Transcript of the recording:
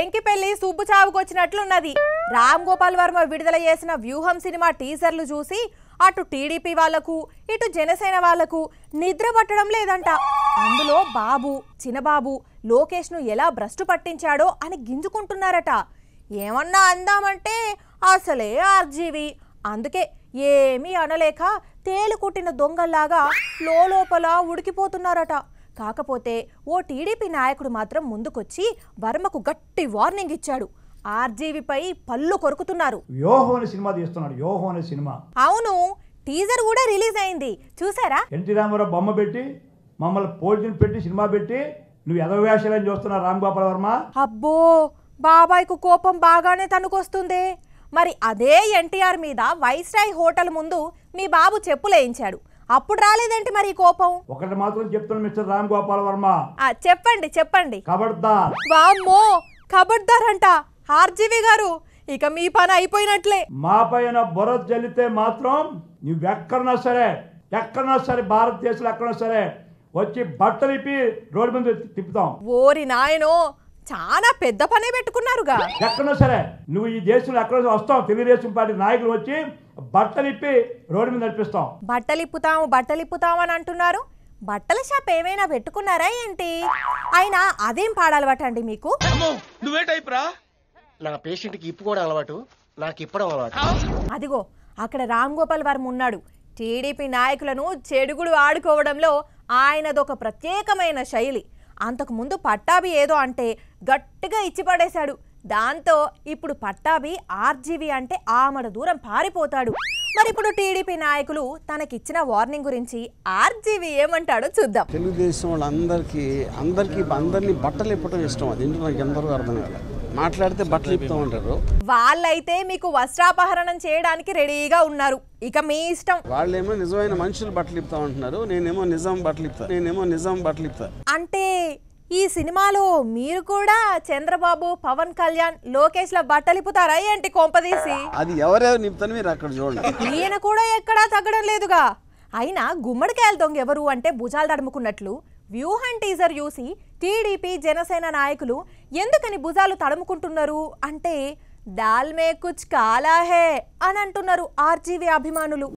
ఎంకిపెళ్లి సూపు చావుకొచ్చినట్లున్నది రామ్ గోపాల్ వర్మ విడుదల చేసిన వ్యూహం సినిమా టీజర్లు చూసి అటు టీడీపీ వాళ్లకు ఇటు జనసేన వాళ్లకు నిద్ర పట్టడం లేదంట అందులో బాబు చిన్నబాబు లోకేష్ను ఎలా భ్రష్టు పట్టించాడో అని గింజుకుంటున్నారట ఏమన్నా అందామంటే అసలే ఆర్జీవి అందుకే ఏమీ అనలేక తేలుకుట్టిన దొంగల్లాగా లోపల ఉడికిపోతున్నారట కాకపోతే ఓ టీడీపీ నాయకుడు మాత్రం ముందుకొచ్చి వర్మకు గట్టి వార్నింగ్ ఇచ్చాడు ఆర్జీవిపై పళ్ళు కొరుకుతున్నారు సినిమా తీస్తున్నాడు సినిమా అవును టీజర్ కూడా రిలీజ్ అయింది చూసారా ఎన్టీ రామారావు బొమ్మ పెట్టి మమ్మల్ని పోల్చిన పెట్టి సినిమా పెట్టి నువ్వు ఎదవేషాలని చూస్తున్నావు రామ్ గోపాల్ వర్మ అబ్బో బాబాయ్కు కోపం బాగానే తనుకొస్తుంది మరి అదే ఎన్టీఆర్ మీద వైస్రాయ్ హోటల్ ముందు మీ బాబు చెప్పులేయించాడు అప్పుడు రాలేదేంటి మరి కోపం ఒకటి మాత్రం చెప్తాను మిస్టర్ రామ్ గోపాల్ వర్మ ఆ, చెప్పండి చెప్పండి కబడ్దార్ అంట ఆర్జీవి గారు ఇక మీ పని అయిపోయినట్లే మా పైన బుర్ర జల్లితే మాత్రం ఎక్కడన్నా సరే ఎక్కడన్నా సరే భారతదేశంలో ఎక్కడన్నా సరే వచ్చి బట్టలు ఇప్పి రోడ్డు మీద తిప్పుతాం ఓరి నాయనో చాలా పెద్ద పనే పెట్టుకున్నారుగా ఎక్కడో సరే నువ్వు ఈ దేశంలో ఎక్కడో వస్తావు తెలుగుదేశం పార్టీ నాయకులు వచ్చి బట్టలిప్పి రోడ్డు మీద నడిపిస్తాం బట్టలిప్పుతాము బట్టలిప్పుతాము అని అంటున్నారు బట్టల షాప్ ఏమైనా పెట్టుకున్నారా ఏంటి అయినా అదేం అండి మీకు నువ్వే నా పేషెంట్ కి ఇప్పుకోవడం అలవాటు నాకు ఇప్పడం అలవాటు అదిగో అక్కడ రామ్ గోపాల్ వర్మ ఉన్నాడు టీడీపీ నాయకులను చెడుగుడు ఆడుకోవడంలో ఆయనదొక ప్రత్యేకమైన శైలి అంతకుముందు పట్టాభి ఏదో అంటే గట్టిగా ఇచ్చి పడేశాడు దాంతో ఇప్పుడు పట్టాభి ఆర్జీవి అంటే ఆమడ దూరం పారిపోతాడు మరి ఇప్పుడు టీడీపీ నాయకులు తనకిచ్చిన వార్నింగ్ గురించి ఆర్జీవి ఏమంటాడో చూద్దాం తెలుగుదేశం వాళ్ళందరికీ అందరికీ అందరినీ బట్టలు ఇప్పటం ఇష్టం అది ఎందుకు నాకు ఎందరూ అర్థం కాలేదు మాట్లాడితే బట్టలు ఇస్తూ ఉంటారు వాళ్ళైతే మీకు వస్త్రాపహరణం చేయడానికి రెడీగా ఉన్నారు ఇక మీ ఇష్టం వాళ్ళేమో నిజమైన మనుషులు బట్టలు ఉంటున్నారు నేనేమో నిజాం బట్టలు నేనేమో నిజాం బట్టలు అంటే ఈ సినిమాలో మీరు కూడా చంద్రబాబు పవన్ కళ్యాణ్ లోకేష్ ల బట్టలిపుతారా ఏంటి కొంపదీసి అది ఎవరెవరు నింపుతాను మీరు అక్కడ చూడండి ఈయన కూడా ఎక్కడా తగ్గడం లేదుగా అయినా గుమ్మడికాయలు దొంగ ఎవరు అంటే భుజాలు దడుముకున్నట్లు వ్యూహన్ టీజర్ చూసి టీడీపీ జనసేన నాయకులు ఎందుకని భుజాలు తడుముకుంటున్నారు అంటే దాల్మే కుచ్ కాలా హే అని అంటున్నారు ఆర్జీవీ అభిమానులు